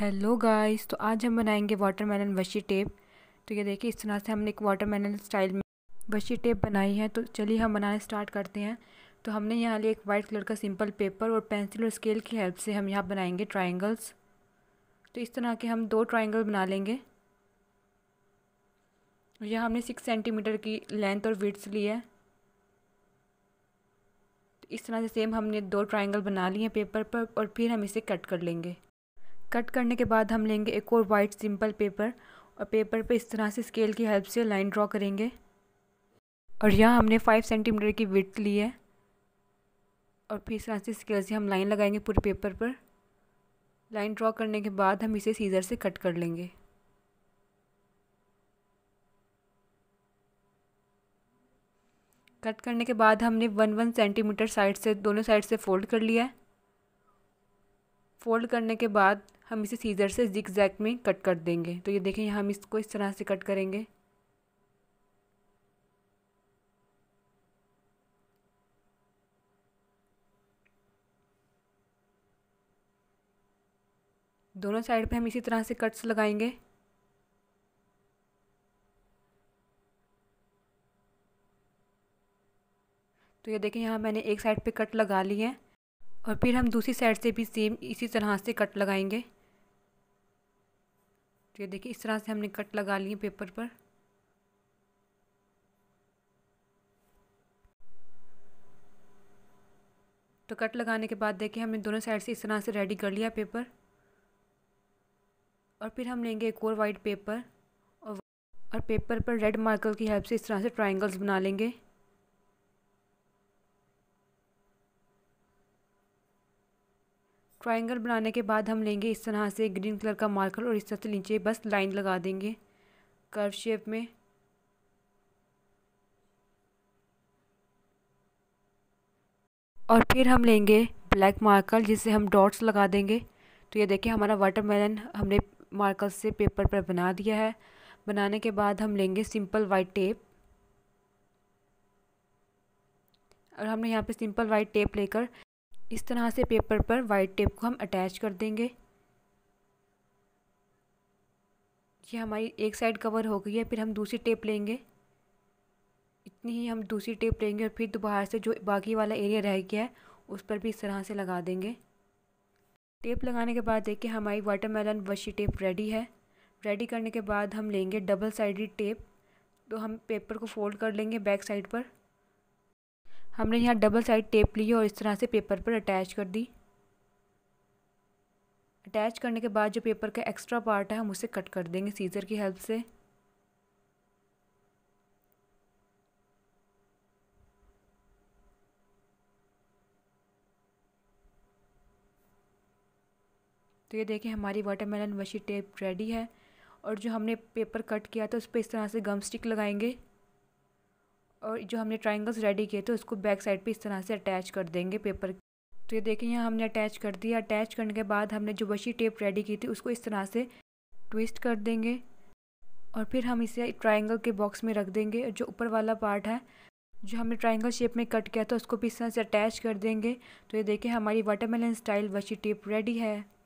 hello guys तो आज हम बनाएंगे वाटरमेलन वशी टेप तो ये देखिए इस तरह से हमने एक वाटरमेलन स्टाइल में वशी टेप बनाई है तो चलिए हम बनाना स्टार्ट करते हैं तो हमने यहाँ लिए एक वाइट कलर का सिंपल पेपर और पेंसिल और स्केल की हेल्प से हम यहाँ बनाएंगे ट्राइंगल्स तो इस तरह के हम दो ट्राइंगल बना लेंगे यह हमने सिक्स सेंटीमीटर की लेंथ और विड्स ली है तो इस तरह से सेम हमने दो ट्राइंगल बना लिए हैं पेपर पर और फिर हम इसे कट कर लेंगे कट करने के बाद हम लेंगे एक और वाइट सिंपल पेपर और पेपर पे इस तरह से स्केल की हेल्प से लाइन ड्रॉ करेंगे और यहाँ हमने फाइव सेंटीमीटर की विथ ली है और फिर इस तरह से स्केल से हम लाइन लगाएंगे पूरे पेपर पर लाइन ड्रॉ करने के बाद हम इसे सीज़र से कट कर लेंगे कट करने के बाद हमने वन वन सेंटीमीटर साइड से दोनों साइड से फोल्ड कर लिया है फोल्ड करने के बाद हम इसे सीज़र से जिक जैक में कट कर देंगे तो ये देखें हम इसको इस तरह से कट करेंगे दोनों साइड पे हम इसी तरह से कट्स लगाएंगे तो ये देखें यहाँ मैंने एक साइड पे कट लगा ली है और फिर हम दूसरी साइड से भी सेम इसी तरह से कट लगाएंगे तो ये देखिए इस तरह से हमने कट लगा लिए पेपर पर तो कट लगाने के बाद देखिए हमने दोनों साइड से इस तरह से रेडी कर लिया पेपर और फिर हम लेंगे एक और वाइट पेपर और पेपर पर रेड मार्कर की हेल्प से इस तरह से ट्रायंगल्स बना लेंगे ट्राइंगल बनाने के बाद हम लेंगे इस तरह से ग्रीन कलर का मार्कर और इस तरह से नीचे बस लाइन लगा देंगे कर्व शेप में और फिर हम लेंगे ब्लैक मार्कर जिसे हम डॉट्स लगा देंगे तो ये देखिए हमारा वाटरमेलन हमने मार्कर से पेपर पर बना दिया है बनाने के बाद हम लेंगे सिंपल वाइट टेप और हमने यहाँ पे सिंपल वाइट टेप लेकर इस तरह से पेपर पर वाइट टेप को हम अटैच कर देंगे ये हमारी एक साइड कवर हो गई है फिर हम दूसरी टेप लेंगे इतनी ही हम दूसरी टेप लेंगे और फिर दोबारा से जो बाकी वाला एरिया रह गया है उस पर भी इस तरह से लगा देंगे टेप लगाने के बाद देखिए हमारी वाटरमेलन वशी टेप रेडी है रेडी करने के बाद हम लेंगे डबल साइडेड टेप तो हम पेपर को फोल्ड कर लेंगे बैक साइड पर हमने यहाँ डबल साइड टेप ली और इस तरह से पेपर पर अटैच कर दी अटैच करने के बाद जो पेपर का एक्स्ट्रा पार्ट है हम उसे कट कर देंगे सीज़र की हेल्प से तो ये देखें हमारी वाटरमेलन वशी टेप रेडी है और जो हमने पेपर कट किया था उस पर इस तरह से गम स्टिक लगाएंगे और जो हमने ट्राइंगल्स रेडी किए थे उसको बैक साइड पे इस तरह से अटैच कर देंगे पेपर तो ये देखें यहाँ हमने अटैच कर दिया अटैच करने के बाद हमने जो बशी टेप रेडी की थी उसको इस तरह से ट्विस्ट कर देंगे और फिर हम इसे ट्राइंगल के बॉक्स में रख देंगे जो ऊपर वाला पार्ट है जो हमने ट्राइंगल शेप में कट किया था उसको भी इस तरह से अटैच कर देंगे तो ये देखें हमारी watermelon style washi tape ready है